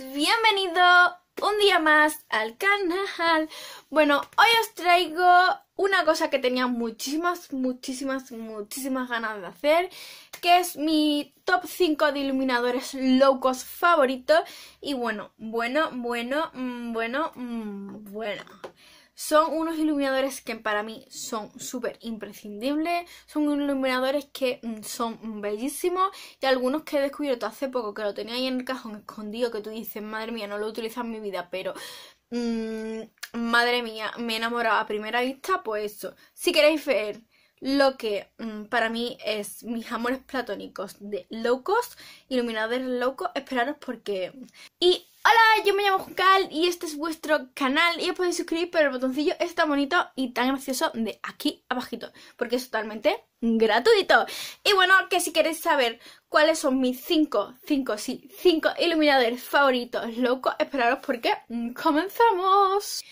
bienvenido un día más al canal. Bueno, hoy os traigo una cosa que tenía muchísimas, muchísimas, muchísimas ganas de hacer, que es mi top 5 de iluminadores locos favoritos. Y bueno, bueno, bueno, mm, bueno, mm, bueno. Son unos iluminadores que para mí son súper imprescindibles, son iluminadores que mm, son bellísimos y algunos que he descubierto hace poco que lo tenía ahí en el cajón escondido que tú dices, madre mía, no lo utilizado en mi vida, pero mm, madre mía, me he enamorado a primera vista, pues eso. Si queréis ver lo que mm, para mí es mis amores platónicos de locos, iluminadores locos. esperaros porque... Y hola, yo me llamo Juncal y este es vuestro canal y os podéis suscribir por el botoncillo es tan bonito y tan gracioso de aquí abajito, porque es totalmente gratuito. Y bueno, que si queréis saber cuáles son mis 5, 5, sí, 5 iluminadores favoritos locos esperaros porque mm, comenzamos.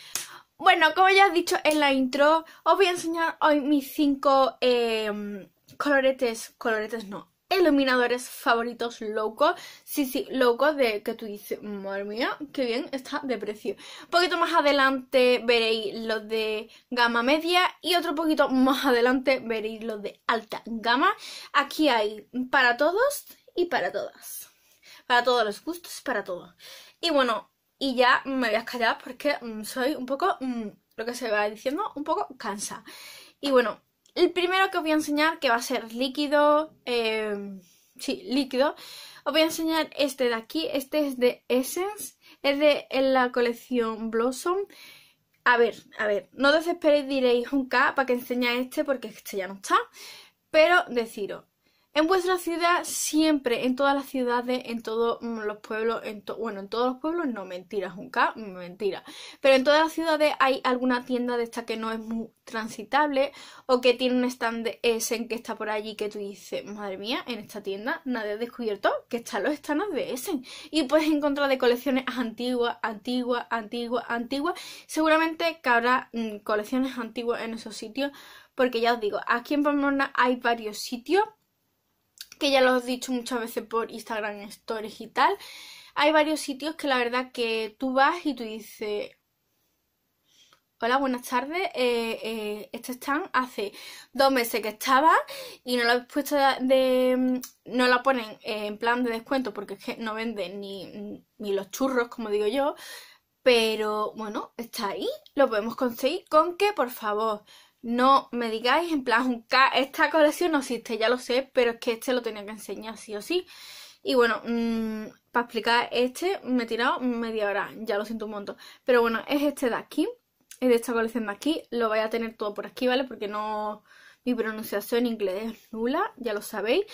Bueno, como ya he dicho en la intro, os voy a enseñar hoy mis 5 em, coloretes, coloretes no, iluminadores favoritos locos. Sí, sí, locos de que tú dices, madre mía, qué bien está de precio. Un poquito más adelante veréis los de gama media y otro poquito más adelante veréis los de alta gama. Aquí hay para todos y para todas. Para todos los gustos, para todo. Y bueno, y ya me voy a callar porque mm, soy un poco, mm, lo que se va diciendo, un poco cansa. Y bueno, el primero que os voy a enseñar, que va a ser líquido, em, sí, líquido, os voy a enseñar este de aquí, este es de Essence, es de la colección Blossom. A ver, a ver, no desesperéis, diréis un K para que enseñe este porque este ya no está, pero deciros, en vuestra ciudad siempre, en todas las ciudades, en todos mm, los pueblos, en bueno, en todos los pueblos no, mentiras nunca, mm, mentira. Pero en todas las ciudades hay alguna tienda de esta que no es muy transitable o que tiene un stand ese en que está por allí que tú dices, madre mía, en esta tienda nadie ha descubierto que están los stands de Essen. Y puedes encontrar de colecciones antiguas, antiguas, antiguas, antiguas. Seguramente que habrá mm, colecciones antiguas en esos sitios porque ya os digo, aquí en Pamplona hay varios sitios que ya lo he dicho muchas veces por Instagram Stories y tal. Hay varios sitios que la verdad que tú vas y tú dices, Hola, buenas tardes. Eh, eh, este stand hace dos meses que estaba y no lo puesto de. No la ponen en plan de descuento porque es que no venden ni, ni los churros, como digo yo. Pero bueno, está ahí. Lo podemos conseguir con que, por favor, no me digáis, en plan, esta colección no existe, ya lo sé, pero es que este lo tenía que enseñar sí o sí. Y bueno, mm, para explicar este me he tirado media hora, ya lo siento un montón. Pero bueno, es este de aquí, es de esta colección de aquí, lo voy a tener todo por aquí, ¿vale? Porque no... Mi pronunciación en inglés es nula, ya lo sabéis.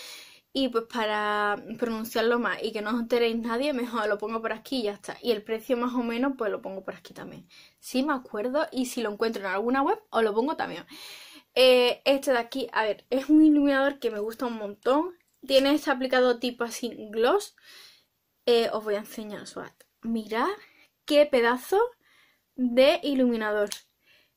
Y pues para pronunciarlo más y que no os enteréis nadie, mejor lo pongo por aquí y ya está. Y el precio más o menos, pues lo pongo por aquí también. sí, me acuerdo y si lo encuentro en alguna web, os lo pongo también. Eh, este de aquí, a ver, es un iluminador que me gusta un montón. Tiene este aplicado tipo así gloss. Eh, os voy a enseñar su Mirad qué pedazo de iluminador.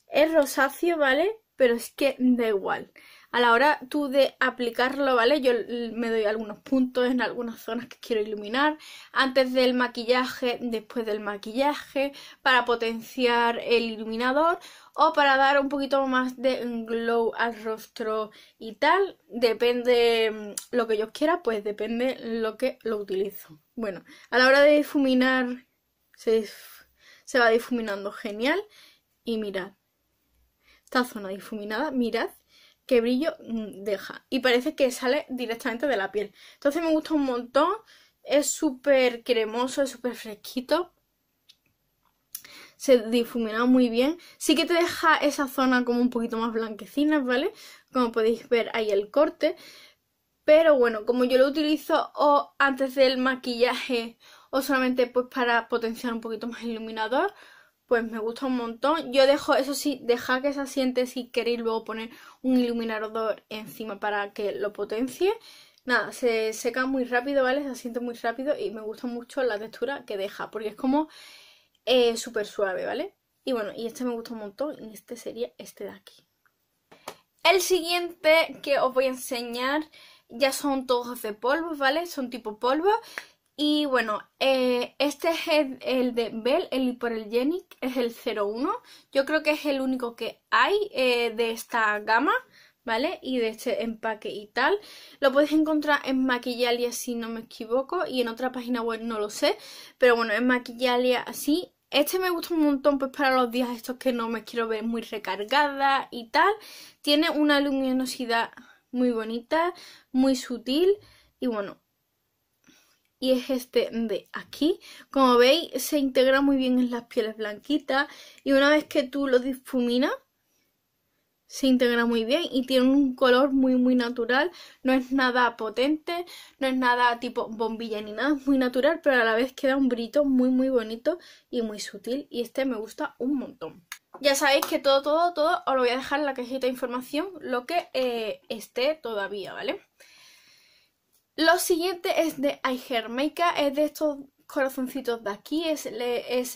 Es rosáceo, ¿vale? Pero es que da igual a la hora tú de aplicarlo, ¿vale? Yo me doy algunos puntos en algunas zonas que quiero iluminar, antes del maquillaje, después del maquillaje, para potenciar el iluminador o para dar un poquito más de glow al rostro y tal. Depende mm, lo que yo quiera, pues depende lo que lo utilizo. Bueno, a la hora de difuminar se, se va difuminando genial y mirad. Esta zona difuminada, mirad que brillo mm, deja. Y parece que sale directamente de la piel. Entonces me gusta un montón. Es súper cremoso, es súper fresquito. Se difumina muy bien. Sí que te deja esa zona como un poquito más blanquecina, ¿vale? Como podéis ver ahí el corte. Pero bueno, como yo lo utilizo o antes del maquillaje o solamente pues para potenciar un poquito más el iluminador, pues me gusta un montón. Yo dejo, eso sí, deja que se asiente si queréis luego poner un iluminador encima para que lo potencie. Nada, se seca muy rápido, ¿vale? Se asiente muy rápido y me gusta mucho la textura que deja, porque es como eh, súper suave, ¿vale? Y bueno, y este me gusta un montón y este sería este de aquí. El siguiente que os voy a enseñar ya son todos de polvo, ¿vale? Son tipo polvo y bueno, eh, este es el, de Bell, el hipergenic, es el 01. Yo creo que es el único que hay eh, de esta gama, ¿vale? Y de este empaque y tal. Lo podéis encontrar en Maquillalia si no me equivoco y en otra página web no lo sé. Pero bueno, en Maquillalia así. Este me gusta un montón pues para los días estos que no me quiero ver muy recargada y tal. Tiene una luminosidad muy bonita, muy sutil y bueno, y es este de aquí. Como veis, se integra muy bien en las pieles blanquitas y una vez que tú lo difuminas, se integra muy bien y tiene un color muy muy natural, no es nada potente, no es nada tipo bombilla ni nada, es muy natural, pero a la vez queda un brito muy muy bonito y muy sutil y este me gusta un montón. Ya sabéis que todo, todo, todo os lo voy a dejar en la cajita de información, lo que eh, esté todavía, ¿vale? Lo siguiente es de Makeup, es de estos corazoncitos de aquí, es,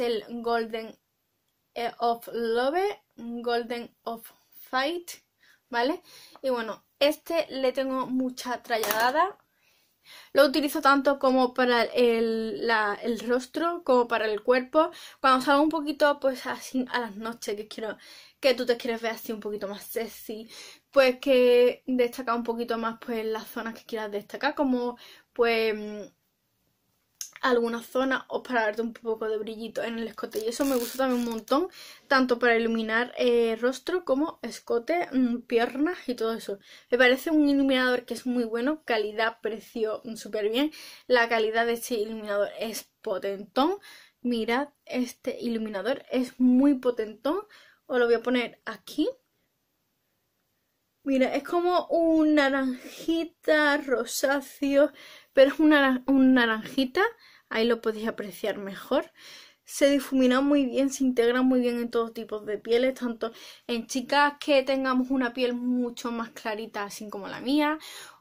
el Golden eh, of Love, Golden of Fight, ¿vale? Y bueno, este le tengo mucha tralladada. Lo utilizo tanto como para el, rostro, como para el cuerpo. Cuando salgo un poquito, pues así a las noches, que quiero que tú te quieres ver así un poquito más sexy, pues que destaca un poquito más pues las zonas que quieras destacar, como pues mm, algunas zonas o para darte un poco de brillito en el escote y eso me gusta también un montón tanto para iluminar eh, rostro como escote, mm, piernas y todo eso me parece un iluminador que es muy bueno calidad, precio mm, súper bien la calidad de este iluminador es potentón mirad este iluminador es muy potentón os lo voy a poner aquí Mira, es como un naranjita rosáceo, pero es un naranjita, ahí lo podéis apreciar mejor. Se difumina muy bien, se integra muy bien en todos tipos de pieles, tanto en chicas que tengamos una piel mucho más clarita, así como la mía,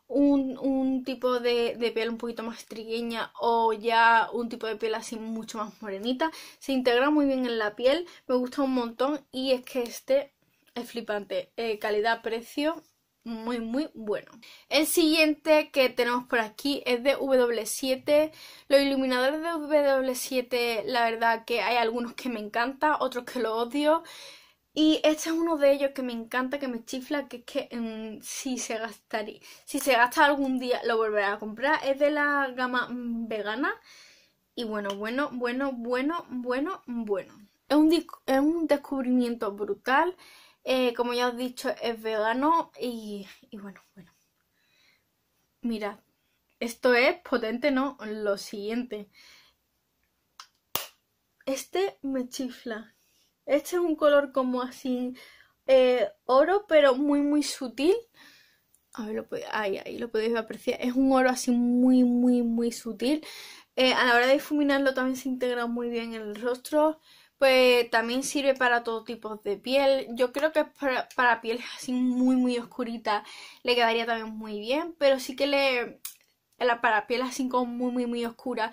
un, tipo de, de, piel un poquito más trigueña o ya un tipo de piel así mucho más morenita. Se integra muy bien en la piel, me gusta un montón y es que este es flipante. Eh, calidad-precio, muy, muy bueno. El siguiente que tenemos por aquí es de W7. Los iluminadores de W7, la verdad que hay algunos que me encantan, otros que lo odio. Y este es uno de ellos que me encanta, que me chifla, que es que mm, si se gastaría, si se gasta algún día lo volveré a comprar. Es de la gama mm, vegana. Y bueno, bueno, bueno, bueno, bueno, bueno. Es un, es un descubrimiento brutal. Eh, como ya os he dicho, es vegano y, bueno, bueno. Mirad, esto es potente, ¿no? Lo siguiente. Este me chifla. Este es un color como así eh, oro, pero muy, muy sutil. A ver, lo ahí, ahí lo podéis apreciar. Es un oro así muy, muy, muy sutil. Eh, a la hora de difuminarlo también se integra muy bien en el rostro pues también sirve para todo tipo de piel. Yo creo que para, pieles así muy, muy oscurita le quedaría también muy bien, pero sí que le... Para pieles así como muy, muy, muy oscura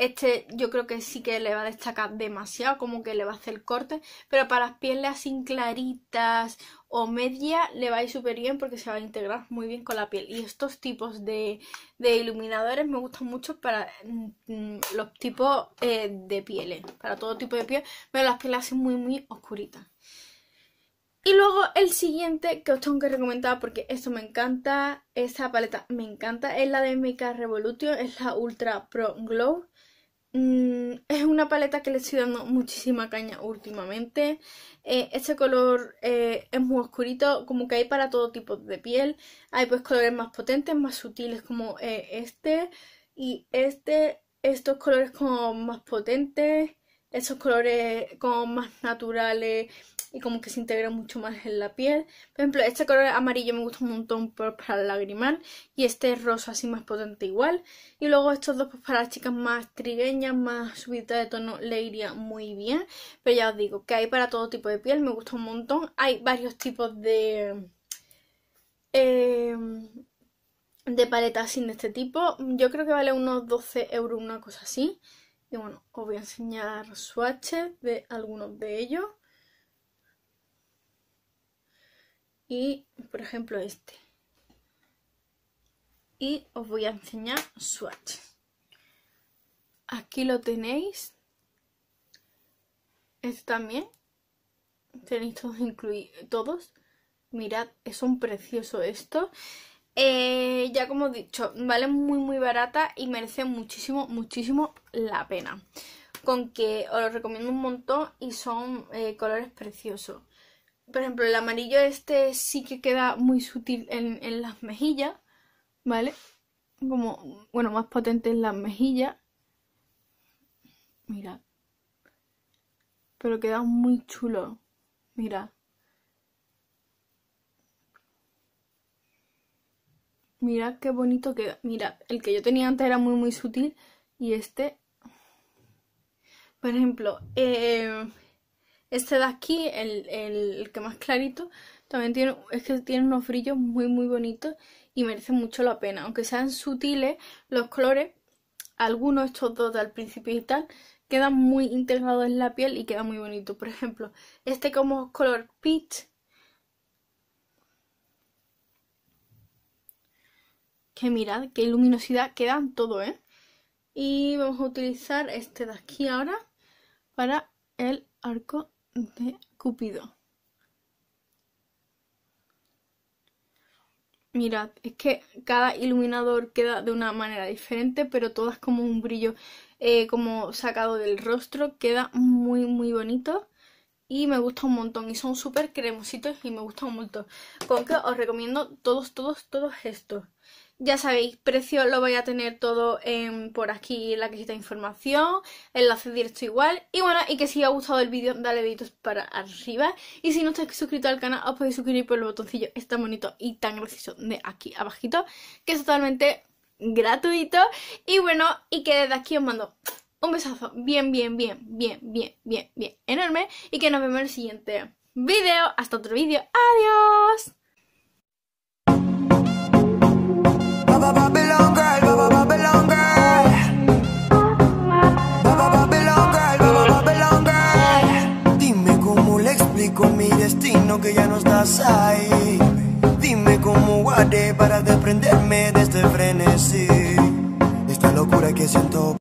este yo creo que sí que le va a destacar demasiado, como que le va a hacer corte, pero para las pieles así claritas o media le va a ir súper bien porque se va a integrar muy bien con la piel. Y estos tipos de, iluminadores me gustan mucho para mm, mm, los tipos eh, de pieles, para todo tipo de piel, pero las pieles hacen muy muy oscuritas. Y luego el siguiente que os tengo que recomendar porque esto me encanta, esta paleta me encanta, es la de Make Revolution, es la Ultra Pro Glow. Mm, es una paleta que le estoy dando muchísima caña últimamente. este color eh, es muy oscurito, como que hay para todo tipo de piel. Hay pues colores más potentes, más sutiles como eh, este. Y este, estos colores como más potentes, esos colores como más naturales, y como que se integra mucho más en la piel. Por ejemplo, este color amarillo me gusta un montón para el lagrimal y este rosa así más potente igual. Y luego estos dos pues, para las chicas más trigueñas, más subidas de tono le iría muy bien. Pero ya os digo que hay para todo tipo de piel, me gusta un montón. Hay varios tipos de... Em, de paletas sin de este tipo. Yo creo que vale unos 12 euros, una cosa así. Y bueno, os voy a enseñar swatches de algunos de ellos. y por ejemplo este y os voy a enseñar swatch aquí lo tenéis este también tenéis todos incluidos todos mirad es un precioso esto. Eh, ya como he dicho vale muy muy barata y merece muchísimo muchísimo la pena con que os lo recomiendo un montón y son eh, colores preciosos por ejemplo, el amarillo este sí que queda muy sutil en, las mejillas, ¿vale? Como, bueno, más potente en las mejillas. mira Pero queda muy chulo. mira mira qué bonito queda. mira el que yo tenía antes era muy, muy sutil. Y este... Por ejemplo, eh, este de aquí, el, que más clarito, también tiene, es que tiene unos brillos muy muy bonitos y merece mucho la pena. Aunque sean sutiles los colores, algunos estos dos del principio y tal, quedan muy integrados en la piel y quedan muy bonitos. Por ejemplo, este como color peach, que mirad, qué luminosidad quedan todo, ¿eh? Y vamos a utilizar este de aquí ahora para el arco de Cupido. Mirad, es que cada iluminador queda de una manera diferente, pero todas como un brillo eh, como sacado del rostro, queda muy muy bonito y me gusta un montón y son súper cremositos y me gustan un montón. Con que os recomiendo todos, todos, todos estos. Ya sabéis, precio lo voy a tener todo en, em, por aquí en la cajita de información, enlace directo igual. Y bueno, y que si os ha gustado el vídeo, dale deditos para arriba. Y si no estáis suscrito al canal, os podéis suscribir por el botoncillo, es tan bonito y tan gracioso de aquí abajito, que es totalmente gratuito. Y bueno, y que desde aquí os mando un besazo bien, bien, bien, bien, bien, bien, bien enorme. Y que nos vemos en el siguiente vídeo. Hasta otro vídeo. Adiós. Dime cómo le explico mi destino, que ya no estás ahí. Dime cómo guardé para desprenderme de este frenesí. Esta locura que siento.